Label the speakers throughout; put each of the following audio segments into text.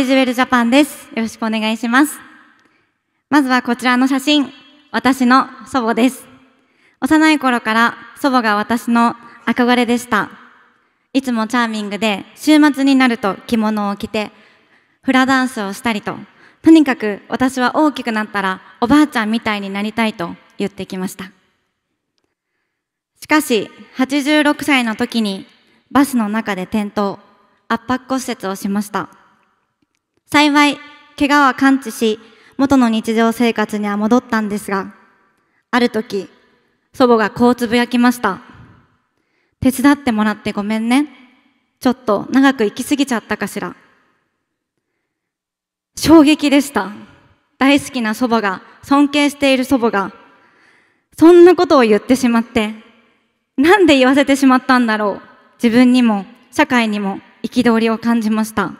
Speaker 1: エイジウェルジャパンです。よろしくお願いします。まずはこちらの写真、私の祖母です。幼い頃から祖母が私の憧れでした。いつもチャーミングで、週末になると着物を着て、フラダンスをしたりと、とにかく私は大きくなったらおばあちゃんみたいになりたいと言ってきました。しかし、86歳の時にバスの中で転倒、圧迫骨折をしました。幸い、怪我は完治し、元の日常生活には戻ったんですが、ある時、祖母がこうつぶやきました。手伝ってもらってごめんね。ちょっと長く行き過ぎちゃったかしら。衝撃でした。大好きな祖母が、尊敬している祖母が、そんなことを言ってしまって、なんで言わせてしまったんだろう。自分にも、社会にも、憤りを感じました。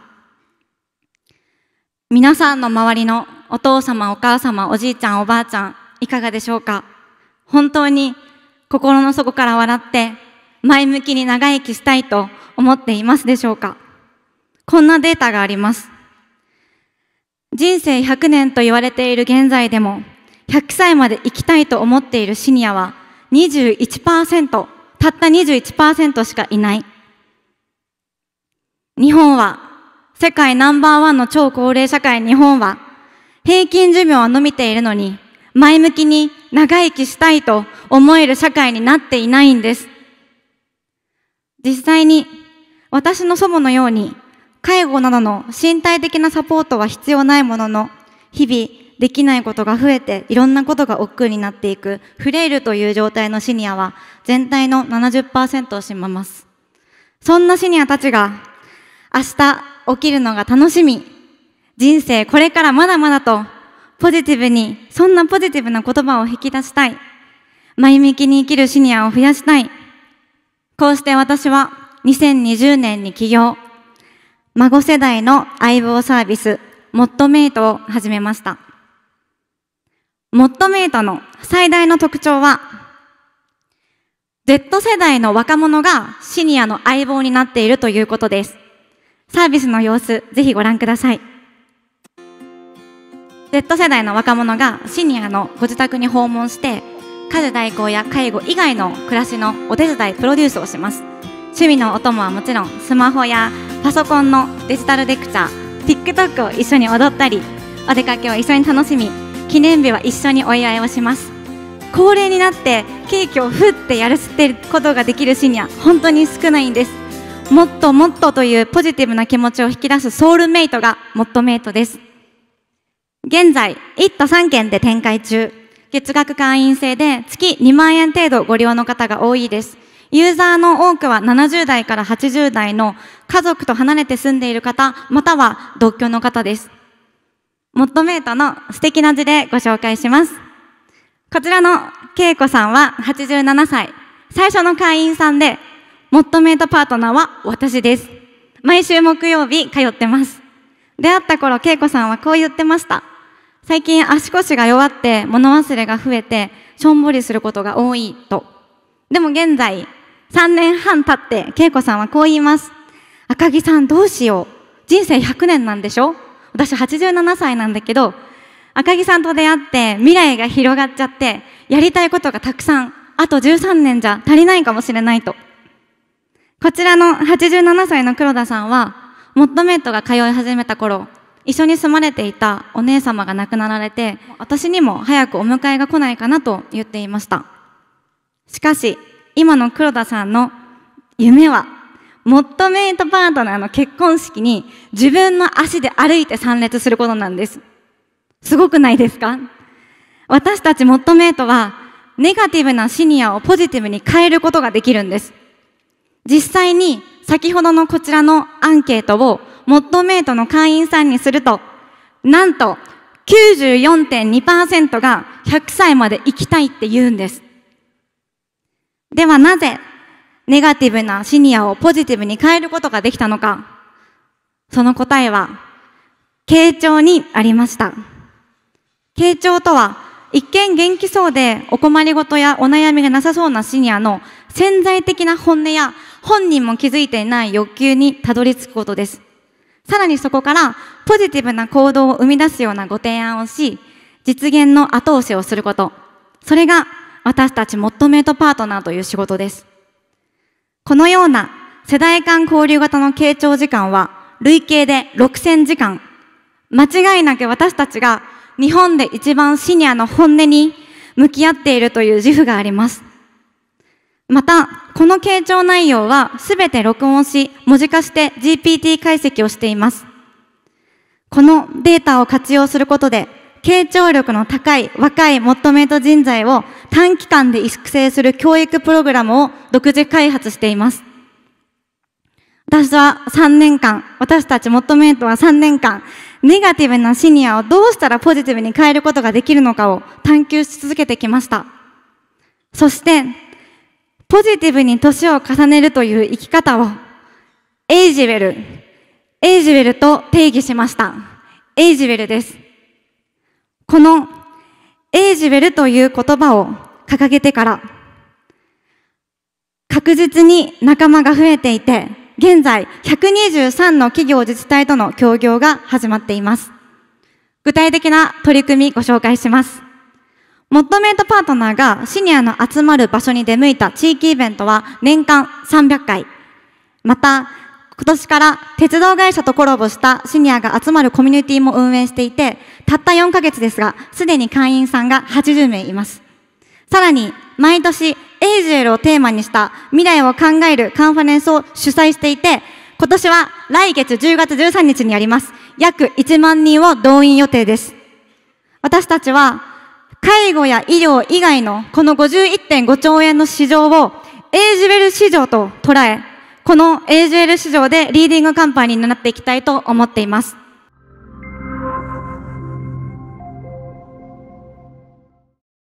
Speaker 1: 皆さんの周りのお父様、お母様、おじいちゃん、おばあちゃん、いかがでしょうか本当に心の底から笑って前向きに長生きしたいと思っていますでしょうかこんなデータがあります。人生100年と言われている現在でも100歳まで生きたいと思っているシニアは21%、たった21%しかいない。日本は世界ナンバーワンの超高齢社会日本は、平均寿命は伸びているのに、前向きに長生きしたいと思える社会になっていないんです。実際に、私の祖母のように、介護などの身体的なサポートは必要ないものの、日々できないことが増えて、いろんなことが億劫になっていく、フレイルという状態のシニアは、全体の70%を占めます。そんなシニアたちが、明日、起きるのが楽しみ。人生これからまだまだと、ポジティブに、そんなポジティブな言葉を引き出したい。前向きに生きるシニアを増やしたい。こうして私は2020年に起業。孫世代の相棒サービス、モッドメイトを始めました。モッドメイトの最大の特徴は、Z 世代の若者がシニアの相棒になっているということです。サービスの様子、ぜひご覧ください。Z 世代の若者がシニアのご自宅に訪問して、家事代行や介護以外の暮らしのお手伝いプロデュースをします。趣味のお供はもちろん、スマホやパソコンのデジタルレクチャー、TikTok を一緒に踊ったり、お出かけを一緒に楽しみ、記念日は一緒にお祝いをします。高齢になってケーキをふってやるってことができるシニア、本当に少ないんです。もっともっとというポジティブな気持ちを引き出すソウルメイトがモットメイトです。現在、1都3県で展開中。月額会員制で月2万円程度ご利用の方が多いです。ユーザーの多くは70代から80代の家族と離れて住んでいる方、または独居の方です。モットメイトの素敵な字でご紹介します。こちらのいこさんは87歳。最初の会員さんでモッとメイトパートナーは私です。毎週木曜日通ってます。出会った頃、恵子さんはこう言ってました。最近足腰が弱って物忘れが増えてしょんぼりすることが多いと。でも現在、3年半経って恵子さんはこう言います。赤木さんどうしよう。人生100年なんでしょ私87歳なんだけど、赤木さんと出会って未来が広がっちゃって、やりたいことがたくさん、あと13年じゃ足りないかもしれないと。こちらの87歳の黒田さんは、モッドメイトが通い始めた頃、一緒に住まれていたお姉様が亡くなられて、私にも早くお迎えが来ないかなと言っていました。しかし、今の黒田さんの夢は、モッドメイトパートナーの結婚式に自分の足で歩いて参列することなんです。すごくないですか私たちモッドメイトは、ネガティブなシニアをポジティブに変えることができるんです。実際に先ほどのこちらのアンケートをモッドメイトの会員さんにすると、なんと94.2%が100歳まで生きたいって言うんです。ではなぜネガティブなシニアをポジティブに変えることができたのか、その答えは、傾聴にありました。傾聴とは、一見元気そうでお困りごとやお悩みがなさそうなシニアの潜在的な本音や本人も気づいていない欲求にたどり着くことです。さらにそこからポジティブな行動を生み出すようなご提案をし、実現の後押しをすること。それが私たちモットメイトパートナーという仕事です。このような世代間交流型の傾聴時間は累計で6000時間。間違いなく私たちが日本で一番シニアの本音に向き合っているという自負があります。また、この傾聴内容はすべて録音し、文字化して GPT 解析をしています。このデータを活用することで、傾聴力の高い若いモットメイト人材を短期間で育成する教育プログラムを独自開発しています。私は3年間、私たちモットメイトは3年間、ネガティブなシニアをどうしたらポジティブに変えることができるのかを探求し続けてきました。そして、ポジティブに年を重ねるという生き方を、エイジウェル、エイジウェルと定義しました。エイジウェルです。この、エイジウェルという言葉を掲げてから、確実に仲間が増えていて、現在123の企業自治体との協業が始まっています。具体的な取り組みご紹介します。モッドメイトパートナーがシニアの集まる場所に出向いた地域イベントは年間300回。また、今年から鉄道会社とコラボしたシニアが集まるコミュニティも運営していて、たった4ヶ月ですが、すでに会員さんが80名います。さらに、毎年、エイジュエルをテーマにした未来を考えるカンファレンスを主催していて、今年は来月10月13日にやります。約1万人を動員予定です。私たちは介護や医療以外のこの51.5兆円の市場をエイジベル市場と捉え、このエイジウル市場でリーディングカンパニーになっていきたいと思っています。